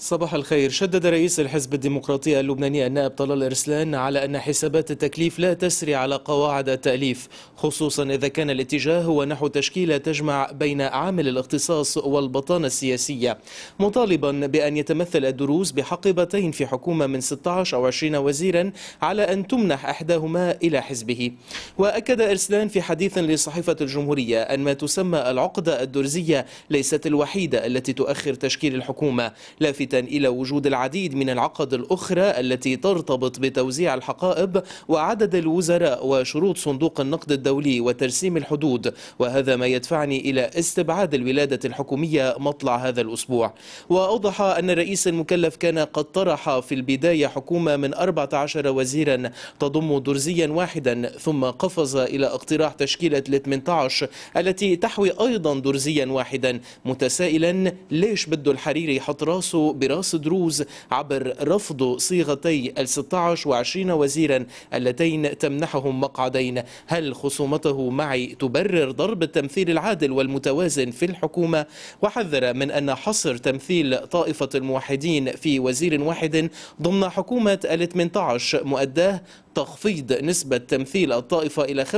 صباح الخير شدد رئيس الحزب الديمقراطي اللبناني النائب طلال إرسلان على أن حسابات التكليف لا تسري على قواعد التأليف خصوصا إذا كان الاتجاه هو نحو تشكيلة تجمع بين عامل الاختصاص والبطانة السياسية مطالبا بأن يتمثل الدروز بحقبتين في حكومة من 16 أو 20 وزيرا على أن تمنح أحداهما إلى حزبه وأكد إرسلان في حديث لصحيفة الجمهورية أن ما تسمى العقدة الدرزية ليست الوحيدة التي تؤخر تشكيل الحكومة لا في ملفتا إلى وجود العديد من العقد الأخرى التي ترتبط بتوزيع الحقائب وعدد الوزراء وشروط صندوق النقد الدولي وترسيم الحدود وهذا ما يدفعني إلى استبعاد الولادة الحكومية مطلع هذا الأسبوع وأوضح أن الرئيس المكلف كان قد طرح في البداية حكومة من 14 وزيرا تضم درزيا واحدا ثم قفز إلى اقتراح تشكيلة ال 18 التي تحوي أيضا درزيا واحدا متسائلا ليش بده الحريري يحط راسه براس دروز عبر رفض صيغتي ال16 و20 وزيرا اللتين تمنحهم مقعدين هل خصومته معي تبرر ضرب التمثيل العادل والمتوازن في الحكومة وحذر من أن حصر تمثيل طائفة الموحدين في وزير واحد ضمن حكومة ال18 مؤداه تخفيض نسبة تمثيل الطائفة إلى 5%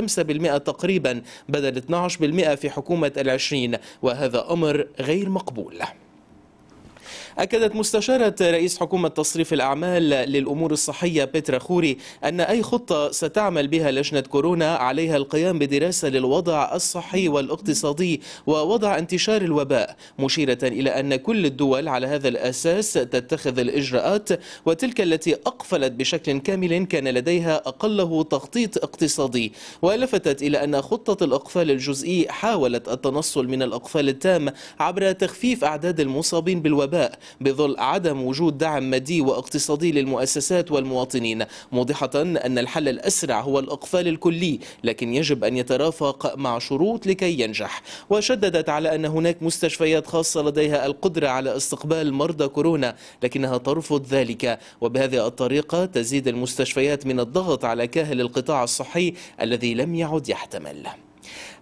تقريبا بدل 12% في حكومة العشرين وهذا أمر غير مقبول أكدت مستشارة رئيس حكومة تصريف الأعمال للأمور الصحية بيترا خوري أن أي خطة ستعمل بها لجنة كورونا عليها القيام بدراسة للوضع الصحي والاقتصادي ووضع انتشار الوباء مشيرة إلى أن كل الدول على هذا الأساس تتخذ الإجراءات وتلك التي أقفلت بشكل كامل كان لديها أقله تخطيط اقتصادي ولفتت إلى أن خطة الإقفال الجزئي حاولت التنصل من الإقفال التام عبر تخفيف أعداد المصابين بالوباء بظل عدم وجود دعم مادي واقتصادي للمؤسسات والمواطنين موضحة أن الحل الأسرع هو الإقفال الكلي لكن يجب أن يترافق مع شروط لكي ينجح وشددت على أن هناك مستشفيات خاصة لديها القدرة على استقبال مرضى كورونا لكنها ترفض ذلك وبهذه الطريقة تزيد المستشفيات من الضغط على كاهل القطاع الصحي الذي لم يعد يحتمل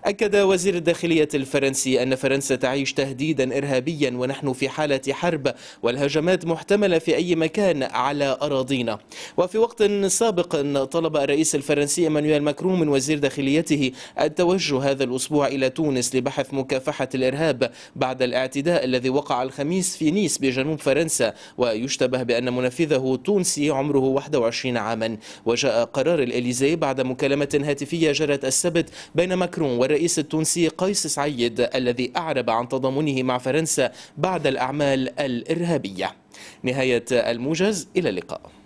أكد وزير الداخلية الفرنسي أن فرنسا تعيش تهديدا إرهابيا ونحن في حالة حرب والهجمات محتملة في أي مكان على أراضينا وفي وقت سابق طلب الرئيس الفرنسي مانويل ماكرون من وزير داخليته التوجه هذا الأسبوع إلى تونس لبحث مكافحة الإرهاب بعد الاعتداء الذي وقع الخميس في نيس بجنوب فرنسا ويشتبه بأن منفذه تونسي عمره 21 عاما وجاء قرار الإليزي بعد مكالمة هاتفية جرت السبت بين ماكرون والرئيس التونسي قيس سعيد الذي أعرب عن تضامنه مع فرنسا بعد الأعمال الإرهابية نهاية الموجز إلى اللقاء